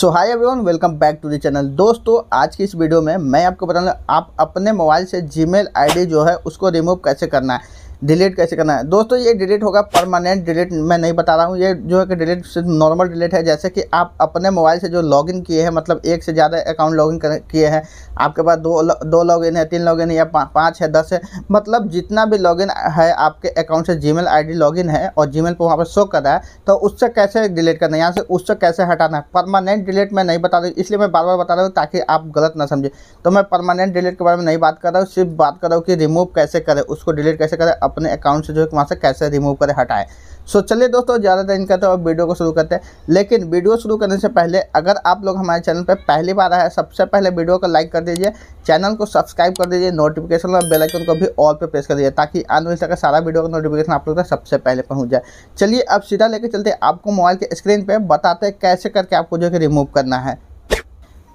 so every everyone welcome back to the channel दोस्तों आज की इस वीडियो में मैं आपको बताऊंगा आप अपने मोबाइल से जीमेल आईडी जो है उसको रिमूव कैसे करना है डिलीट कैसे करना है दोस्तों ये डिलीट होगा परमानेंट डिलीट मैं नहीं बता रहा हूँ ये जो है कि डिलीट सिर्फ नॉर्मल डिलीट है जैसे कि आप अपने मोबाइल से जो लॉगिन किए हैं मतलब एक से ज़्यादा अकाउंट लॉगिन किए हैं आपके पास दो दो लॉगिन है तीन लॉगिन या पा, पाँच है दस है मतलब जितना भी लॉगिन है आपके अकाउंट से जी मेल आई है और जी मेल पर वहाँ पर शो कर रहा है तो उससे कैसे डिलीट करना है यहाँ से उससे कैसे हटाना है परमानेंट डिलीट मैं नहीं बता रही इसलिए मैं बार बार बता रहा हूँ ताकि आप गलत ना समझें तो मैं परमानेंट डिलीट के बारे में नहीं बात कर रहा हूँ सिर्फ बात कर रहा हूँ कि रिमूव कैसे करें उसको डिलीट कैसे करें अपने अकाउंट से जो है वहाँ से कैसे रिमूव करें हटाए सो चलिए दोस्तों ज़्यादा देर करते हैं और वीडियो को शुरू करते हैं लेकिन वीडियो शुरू करने से पहले अगर आप लोग हमारे चैनल पर पहली बार आए सबसे पहले वीडियो को लाइक कर दीजिए चैनल को सब्सक्राइब कर दीजिए नोटिफिकेशन और बेल आइकन को भी ऑल पे प्रेस कर दीजिए ताकि आने वाले सारा वीडियो का नोटिफिकेशन आप लोग तक सबसे पहले पहुँच जाए चलिए अब सीधा लेकर चलते आपको मोबाइल के स्क्रीन पर बताते हैं कैसे करके आपको जो है रिमूव करना है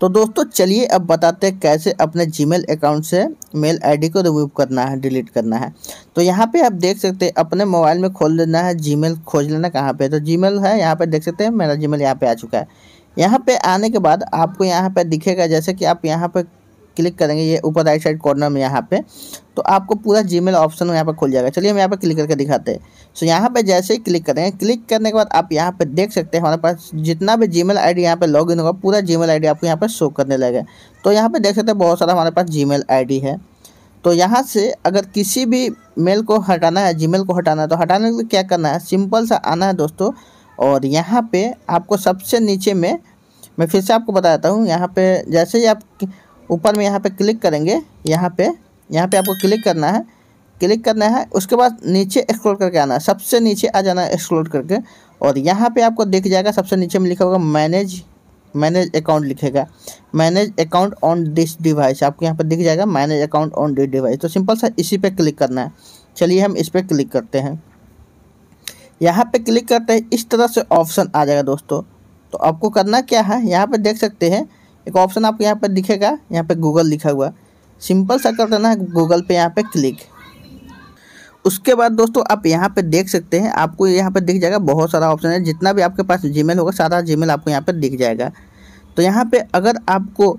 तो दोस्तों चलिए अब बताते हैं कैसे अपने जीमेल अकाउंट से मेल आईडी को रिमूव करना है डिलीट करना है तो यहाँ पे आप देख सकते हैं अपने मोबाइल में खोल लेना है जीमेल खोज लेना कहाँ पे तो जीमेल है यहाँ पे देख सकते हैं मेरा जीमेल यहाँ पे आ चुका है यहाँ पे आने के बाद आपको यहाँ पे दिखेगा जैसे कि आप यहाँ पे क्लिक करेंगे ये ऊपर राइट साइड कॉर्नर में यहाँ पे तो आपको पूरा मेल ऑप्शन यहाँ पर खुल जाएगा चलिए हम यहाँ पर क्लिक करके दिखाते हैं सो यहाँ पे जैसे ही क्लिक करेंगे क्लिक करने के बाद आप यहाँ पे देख सकते हैं हमारे पास जितना भी जी मेल आई डी यहाँ लॉग इन होगा पूरा आई डी आपको यहाँ पर शो करने लगेगा तो यहाँ पर देख सकते हैं बहुत सारा हमारे पास आई डी है तो यहाँ से अगर किसी भी मेल को हटाना है मेल को हटाना है तो हटाने के लिए क्या करना है सिंपल सा आना है दोस्तों और यहाँ पे आपको सबसे नीचे में मैं फिर से आपको बता देता हूँ यहाँ पे जैसे ही आप ऊपर में यहाँ पे क्लिक करेंगे यहाँ पे यहाँ पे आपको क्लिक करना है क्लिक करना है उसके बाद नीचे एक्सप्लोर करके आना है सबसे नीचे आ जाना है एक्सप्लोर करके और यहाँ पे आपको देख जाएगा सबसे नीचे में लिखा होगा मैनेज मैनेज अकाउंट लिखेगा manage account on this device आपको यहाँ पर दिख जाएगा manage account on this device तो सिंपल सा इसी पर क्लिक करना है चलिए हम इस पर क्लिक करते हैं यहाँ पर क्लिक करते हैं इस तरह से ऑप्शन आ जाएगा दोस्तों तो आपको करना क्या है यहाँ पर देख सकते हैं एक ऑप्शन आपको यहाँ पर दिखेगा यहाँ पर गूगल लिखा हुआ सिंपल सा कर देना है गूगल पे यहाँ पे क्लिक उसके बाद दोस्तों आप यहाँ पे देख सकते हैं आपको यहाँ पे दिख जाएगा बहुत सारा ऑप्शन है जितना भी आपके पास जीमेल होगा सारा जीमेल आपको यहाँ पे दिख जाएगा तो यहाँ पे अगर आपको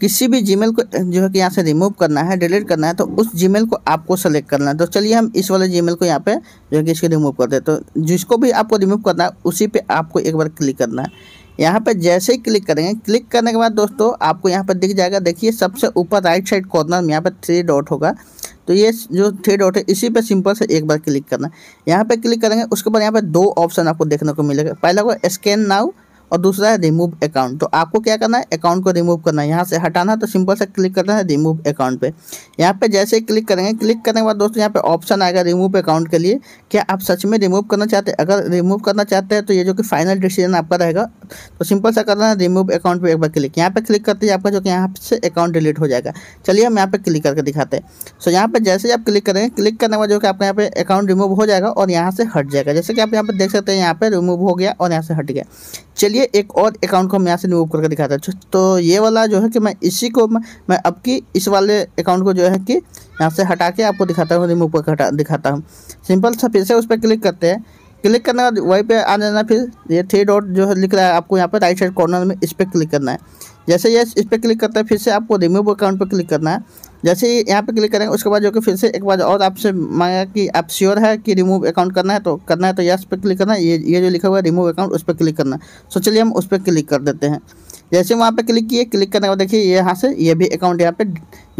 किसी भी जीमेल को जो है कि यहाँ से रिमूव करना है डिलीट करना है तो उस जी को आपको सेलेक्ट करना है तो चलिए हम इस वाले जी को यहाँ पे जो है कि इसको रिमूव कर दे तो जिसको भी आपको रिमूव करना है उसी पे आपको एक बार क्लिक करना है यहाँ पर जैसे ही क्लिक करेंगे क्लिक करने के बाद दोस्तों आपको यहाँ पर दिख जाएगा देखिए सबसे ऊपर राइट साइड कॉर्नर में यहाँ पर थ्री डॉट होगा तो ये जो थ्री डॉट है इसी पे सिंपल से एक बार क्लिक करना है यहाँ पर क्लिक करेंगे उसके बाद यहाँ पर दो ऑप्शन आपको देखने को मिलेगा पहला को स्कैन नाउ और दूसरा है रिमूव अकाउंट तो आपको क्या करना है अकाउंट को रिमूव करना है यहाँ से हटाना है तो सिंपल से क्लिक करना है रिमूव अकाउंट पे यहाँ पे जैसे क्लिक करेंगे क्लिक करने के बाद दोस्तों यहाँ पे ऑप्शन आएगा रिमूव अकाउंट के लिए क्या आप सच में रिमूव करना चाहते हैं अगर रिमूव करना चाहते हैं तो ये जो कि फाइनल डिसीजन आपका रहेगा तो सिंपल सा करना है रिमूव अकाउंट पर एक बार क्लिक यहाँ पर क्लिक करते ही आपका जो कि यहाँ से अकाउंट डिलीट हो जाएगा चलिए हम यहाँ पर क्लिक करके दिखाते हैं सो यहाँ पर जैसे आप क्लिक करेंगे क्लिक करने के बाद जो कि आपका यहाँ पे अकाउंट रिमूव हो जाएगा और यहाँ से हट जाएगा जैसे कि आप यहाँ पर देख सकते हैं यहाँ पर रिमूव हो गया और यहाँ से हट गया चलिए एक और अकाउंट को हम यहाँ से रिमूव करके दिखाता हूँ तो ये वाला जो है कि मैं इसी को मैं अब की इस वाले अकाउंट को जो है कि यहाँ से हटा के आपको दिखाता हूँ रिमूव करके हटा दिखाता हूँ सिंपल सा फिर से उस पर क्लिक करते हैं क्लिक करने के बाद वहीं पे आ जाना फिर ये थ्री डॉट जो है लिख रहा है आपको यहाँ पर राइट साइड कॉर्नर में इस पर क्लिक करना है जैसे ये इस पर क्लिक करता है फिर से आपको रिमूव अकाउंट पर क्लिक करना है जैसे ही यहाँ पे क्लिक करेंगे उसके बाद जो कि फिर से एक बार और आपसे मांगा कि आप श्योर है कि रिमूव अकाउंट करना है तो करना है तो यस पे क्लिक करना है ये ये जो लिखा हुआ है रिमूव अकाउंट उस पर क्लिक करना है सो चलिए हम उस पर क्लिक कर देते हैं जैसे वहाँ पे क्लिक किए क्लिक करने के बाद देखिए यहाँ से ये भी अकाउंट यहाँ पे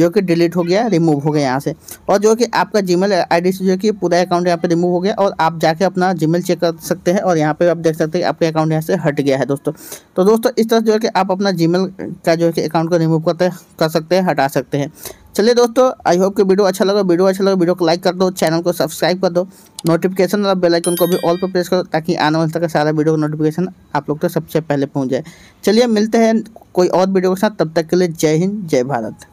जो कि डिलीट हो गया रिमूव हो गया यहाँ से और जो कि आपका जीमेल आईडी से जो कि पूरा अकाउंट यहाँ पे रिमूव हो गया और आप जाके अपना जीमेल चेक कर सकते हैं और यहाँ पे आप देख सकते हैं आपके अकाउंट यहाँ से हट गया है दोस्तों तो दोस्तों इस तरह जो है कि आप अपना जी का जो है कि अकाउंट को रिमूव करते कर सकते हैं हटा सकते हैं चलिए दोस्तों आई होप कि वीडियो अच्छा लगा वीडियो अच्छा लगा वीडियो को लाइक कर दो चैनल को सब्सक्राइब कर दो नोटिफिकेशन और बेल आइकन को भी ऑल पर प्रेस करो ताकि आने वाले तक सारा वीडियो का नोटिफिकेशन आप लोग तक तो सबसे पहले पहुंच जाए चलिए मिलते हैं कोई और वीडियो के साथ तब तक के लिए जय हिंद जय भारत